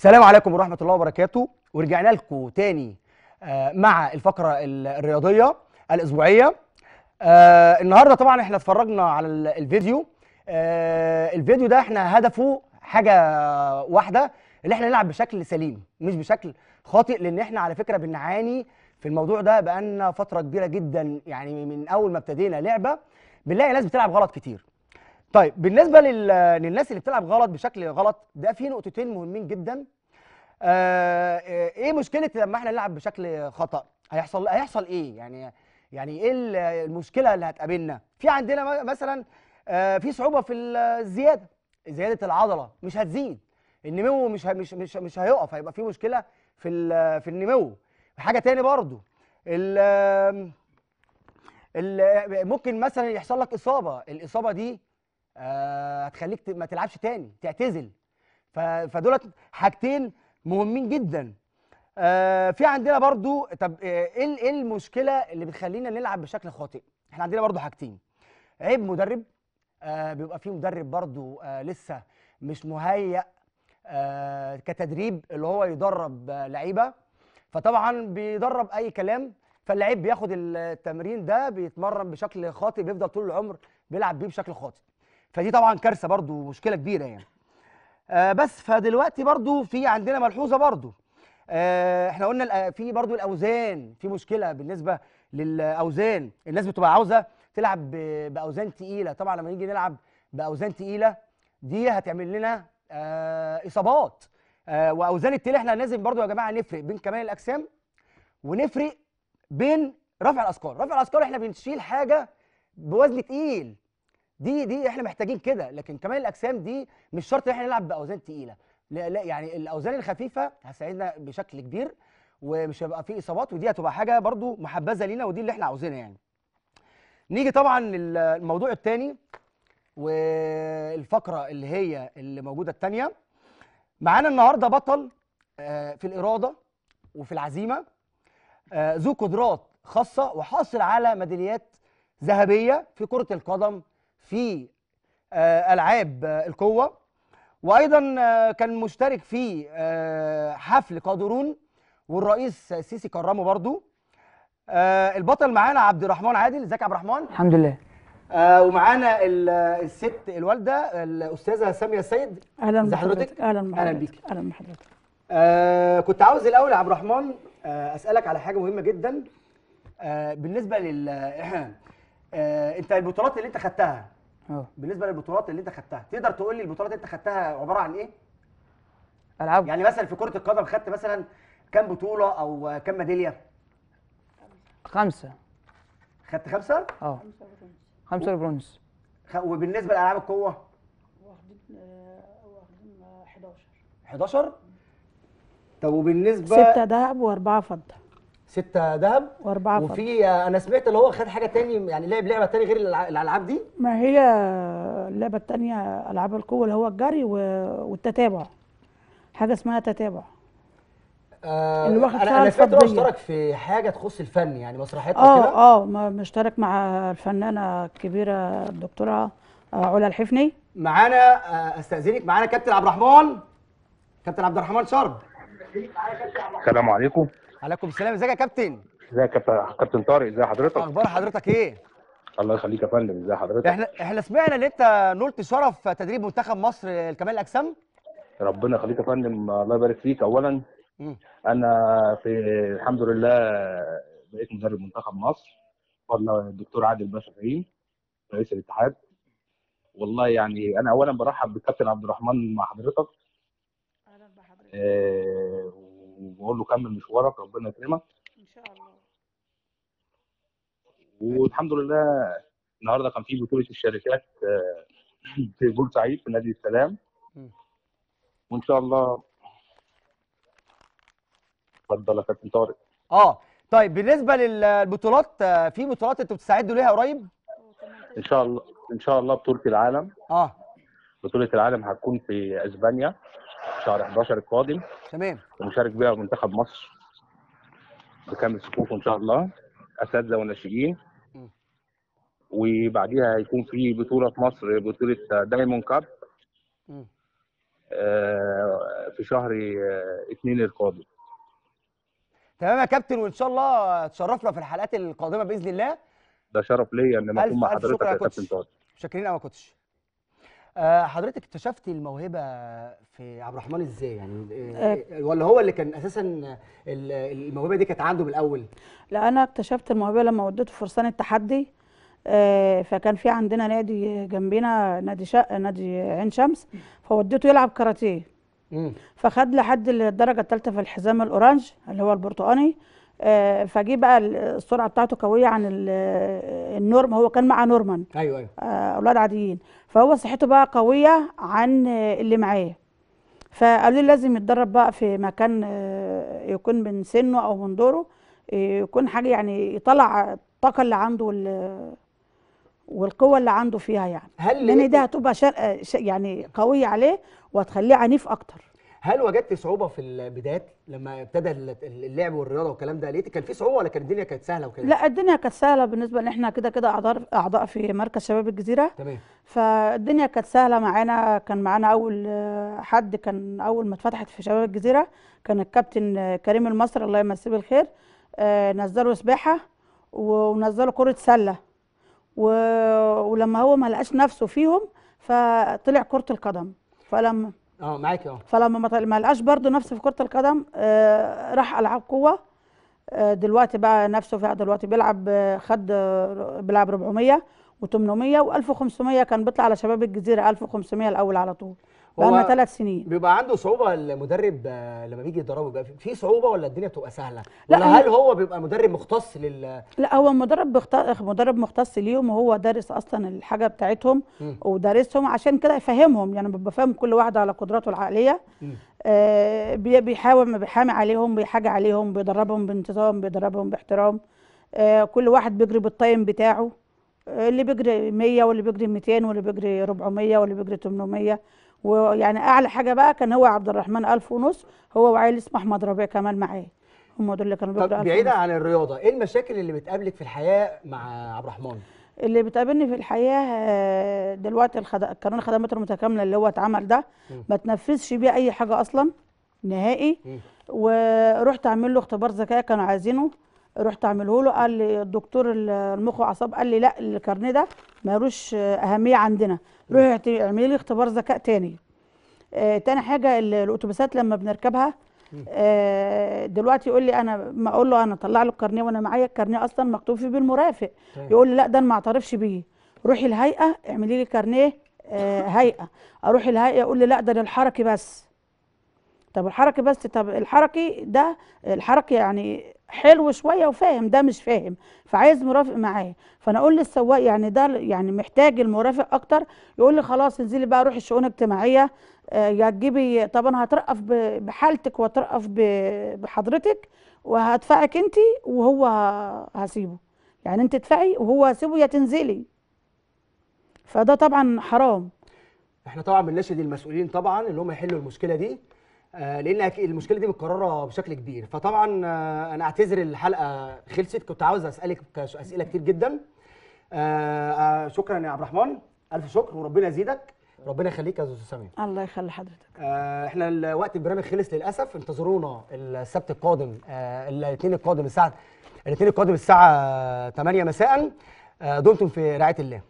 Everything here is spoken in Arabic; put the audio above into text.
السلام عليكم ورحمه الله وبركاته ورجعنا لكم تاني آه، مع الفقره الرياضيه الاسبوعيه آه، النهارده طبعا احنا اتفرجنا على الفيديو آه، الفيديو ده احنا هدفه حاجه واحده اللي احنا نلعب بشكل سليم مش بشكل خاطئ لان احنا على فكره بنعاني في الموضوع ده بقالنا فتره كبيره جدا يعني من اول ما ابتدينا لعبه بنلاقي ناس بتلعب غلط كتير طيب بالنسبه لل... للناس اللي بتلعب غلط بشكل غلط ده في نقطتين مهمين جدا آه, آه، ايه مشكله لما احنا نلعب بشكل خطا هيحصل هيحصل ايه يعني يعني ايه المشكله اللي هتقابلنا في عندنا مثلا آه في صعوبه في الزياده زياده العضله مش هتزيد النمو مش ه... مش مش مش هيقف هيبقى في مشكله في ال... في النمو حاجه تاني برضو ال... ال... ممكن مثلا يحصل لك اصابه الاصابه دي آه هتخليك ما تلعبش تاني تعتزل فدولت حاجتين مهمين جدا آه في عندنا برضو طب آه، ايه ايه المشكله اللي بتخلينا نلعب بشكل خاطئ احنا عندنا برضو حاجتين عيب مدرب آه بيبقى فيه مدرب برضو آه لسه مش مهيأ آه كتدريب اللي هو يدرب آه لعيبه فطبعا بيدرب اي كلام فاللعيب بياخد التمرين ده بيتمرن بشكل خاطئ بيفضل طول العمر بيلعب بيه بشكل خاطئ فدي طبعا كارثه برضو مشكله كبيره يعني آه بس فدلوقتي برضو في عندنا ملحوظه برضو آه احنا قلنا آه، في برضو الاوزان في مشكله بالنسبه للاوزان الناس بتبقى عاوزه تلعب باوزان تقيله طبعا لما نيجي نلعب باوزان تقيله دي هتعمل لنا آه اصابات آه واوزان التقيله احنا لازم برضو يا جماعه نفرق بين كمال الاجسام ونفرق بين رفع الاثقال رفع الاثقال احنا بنشيل حاجه بوزن تقيل دي دي احنا محتاجين كده لكن كمال الاجسام دي مش شرط احنا نلعب باوزان تقيله لا لا يعني الاوزان الخفيفه هتساعدنا بشكل كبير ومش هيبقى فيه اصابات ودي هتبقى حاجه برضو محبذه لينا ودي اللي احنا عاوزينها يعني نيجي طبعا للموضوع الثاني والفقره اللي هي اللي موجوده الثانيه معانا النهارده بطل آه، في الاراده وفي العزيمه آه، ذو قدرات خاصه وحاصل على ميداليات ذهبيه في كره القدم في آه، العاب القوه وايضا آه، كان مشترك في آه، حفل قادرون والرئيس السيسي كرمه برضو البطل معانا عبد الرحمن عادل ازيك يا عبد الرحمن الحمد لله ومعانا الست الوالده الاستاذه ساميه السيد اهلا بحضرتك اهلا بحضرتك اهلا بيك اهلا بحضرتك آه كنت عاوز الاول يا عبد الرحمن آه اسالك على حاجه مهمه جدا آه بالنسبه لل آه انت البطولات اللي انت خدتها اه بالنسبه للبطولات اللي انت خدتها تقدر تقول لي البطولات اللي انت خدتها عباره عن ايه العاب يعني مثلا في كره القدم خدت مثلا كام بطوله او كام ميداليه خمسه خدت خمسه اه خمسه برونز برونز وبالنسبه لالعاب القوه واخدين آه، واخدين 11 آه، 11 طب وبالنسبه سته ذهب واربعه فضه ستة ذهب واربعة وفي انا سمعت اللي هو خد حاجة تاني يعني لعب لعبة تاني غير الالعاب دي ما هي اللعبة التانية العاب القوة اللي هو الجري والتتابع حاجة اسمها تتابع آه انا, أنا ان هو اشترك في حاجة تخص الفن يعني مسرحيات اه كده اه مشترك مع الفنانة الكبيرة الدكتورة آه، علا الحفني معانا آه، استاذنك معانا كابتن عبد الرحمن كابتن عبد الرحمن شرب السلام عليكم عليكم السلام ازيك يا كابتن ازيك يا كابتن كابتن طارق ازي حضرتك اخبار حضرتك ايه الله يخليك يا فندم ازي حضرتك احنا احنا سمعنا ان انت نلت شرف تدريب منتخب مصر لكمال الاجسام ربنا يخليك يا فندم الله يبارك فيك اولا مم. انا في الحمد لله بقيت مدرب منتخب مصر فضل الدكتور عادل باشا فهيم رئيس الاتحاد والله يعني انا اولا برحب بالكابتن عبد الرحمن مع حضرتك اهلا بحضرتك آه، وبقول له كمل مشوارك ربنا يكرمك ان شاء الله والحمد لله النهارده كان في بطوله الشركات آه، في بورسعيد في نادي السلام وان شاء الله اتفضل يا كابتن طارق اه طيب بالنسبه للبطولات آه، في بطولات انتوا بتستعدوا ليها قريب ان شاء الله ان شاء الله بطوله العالم اه بطوله العالم هتكون في اسبانيا شهر 11 القادم تمام ونشارك بيها منتخب مصر بكامل صفوفه ان شاء الله اساتذه وناشئين وبعديها هيكون في بطوله في مصر بطوله دايموند كاب آه، في شهر اثنين آه، القادم تمام يا كابتن وان شاء الله تشرفنا في الحلقات القادمه باذن الله ده شرف ليا ان اكون مع حضرتك يا كابتن طارق شاكرين قوي يا كوتش آه، حضرتك اكتشفتي الموهبه في عبد الرحمن ازاي يعني آه، آه، ولا هو اللي كان اساسا الموهبه دي كانت عنده بالاول لا انا اكتشفت الموهبه لما وديته فرسان التحدي فكان في عندنا نادي جنبنا نادي شقه نادي عين شمس فوديته يلعب كاراتيه فخد لحد الدرجه الثالثه في الحزام الاورانج اللي هو البرتقاني آه، فجي بقى السرعه بتاعته قويه عن النورم هو كان مع نورمان ايوه ايوه آه، اولاد عاديين فهو صحته بقى قويه عن اللي معاه فقالوا لي لازم يتدرب بقى في مكان آه، يكون من سنه او من دوره يكون حاجه يعني يطلع الطاقه اللي عنده والقوه اللي عنده فيها يعني هل لان دي هتبقى يعني قويه عليه وهتخليه عنيف اكتر هل وجدت صعوبه في البدايات لما ابتدى اللعب والرياضه والكلام ده لقيت كان في صعوبه ولا كانت الدنيا كانت سهله وكده لا الدنيا كانت سهله بالنسبه ان احنا كده كده اعضاء اعضاء في مركز شباب الجزيره تمام فالدنيا كانت سهله معانا كان معانا اول حد كان اول ما اتفتحت في شباب الجزيره كان الكابتن كريم المصري الله يمسيه بالخير آه، نزلوا سباحه ونزلوا كره سله ولما هو ما لقاش نفسه فيهم فطلع كره القدم فلما اه معاكي اه فلما ما لقاش برده نفسه في كره القدم آه راح العاب قوه آه دلوقتي بقى نفسه فيها دلوقتي بيلعب آه، خد بيلعب 400 و800 و1500 كان بيطلع على شباب الجزيره 1500 الاول على طول بقى لنا ثلاث سنين بيبقى عنده صعوبه المدرب آه، لما بيجي يدربه بقى في صعوبه ولا الدنيا بتبقى سهله؟ لا ولا هل هو بيبقى مدرب مختص لل لا هو مدرب مدرب مختص ليهم وهو دارس اصلا الحاجه بتاعتهم ودارسهم عشان كده يفهمهم يعني ببقى فاهم كل واحد على قدراته العقليه آه بيحاول بيحامي عليهم بيحاجي عليهم بيدربهم بانتظام بيدربهم باحترام آه كل واحد بيجري بالطايم بتاعه آه، اللي بيجري 100 واللي بيجري 200 واللي بيجري 400 واللي بيجري 800 ويعني اعلى حاجه بقى كان هو عبد الرحمن ألف ونص هو وعيل اسمه احمد ربيع كمان معاه هم دول اللي كانوا طب بعيدا عن الرياضه ايه المشاكل اللي بتقابلك في الحياه مع عبد الرحمن اللي بتقابلني في الحياه آه، دلوقتي الخد... الخدمات المتكامله اللي هو اتعمل ده ما تنفذش بيه اي حاجه اصلا نهائي ورحت اعمل له اختبار ذكاء كانوا عايزينه رحت اعمله له قال لي الدكتور المخ والاعصاب قال لي لا الكارنيه ده ملوش اهميه عندنا روحي اعملي لي اختبار ذكاء تاني آه تاني حاجه الاتوبيسات لما بنركبها آه دلوقتي يقول لي انا ما اقول له انا طلع له الكارنيه وانا معايا الكارنيه اصلا مكتوب فيه بالمرافق طيب. يقول لي لا ده انا ما اعترفش بيه روحي الهيئه اعملي لي كارنيه آه هيئه اروح الهيئه يقول لي لا ده للحركي بس طب الحركي بس طب الحركي ده الحركي يعني حلو شويه وفاهم ده مش فاهم فعايز مرافق معاه فانا اقول للسواق يعني ده يعني محتاج المرافق اكتر يقول لي خلاص انزلي بقى روحي الشؤون الاجتماعيه آه، يا تجيبي طب انا هترقف بحالتك واترقف بحضرتك وهدفعك انت وهو هسيبه يعني انت تدفعي وهو هسيبه يا تنزلي فده طبعا حرام احنا طبعا بنناشد المسؤولين طبعا ان هم يحلوا المشكله دي آه، لان المشكله دي متكرره بشكل كبير فطبعا آه، انا اعتذر الحلقه خلصت كنت عاوز اسالك اسئله كتير جدا آه، شكرا يا عبد الرحمن الف شكر وربنا يزيدك ربنا يخليك يا استاذ سامي الله يخلي حضرتك احنا الوقت البرنامج خلص للاسف انتظرونا السبت القادم الاثنين القادم الساعه الاثنين القادم الساعه 8 مساء دمتم في رعايه الله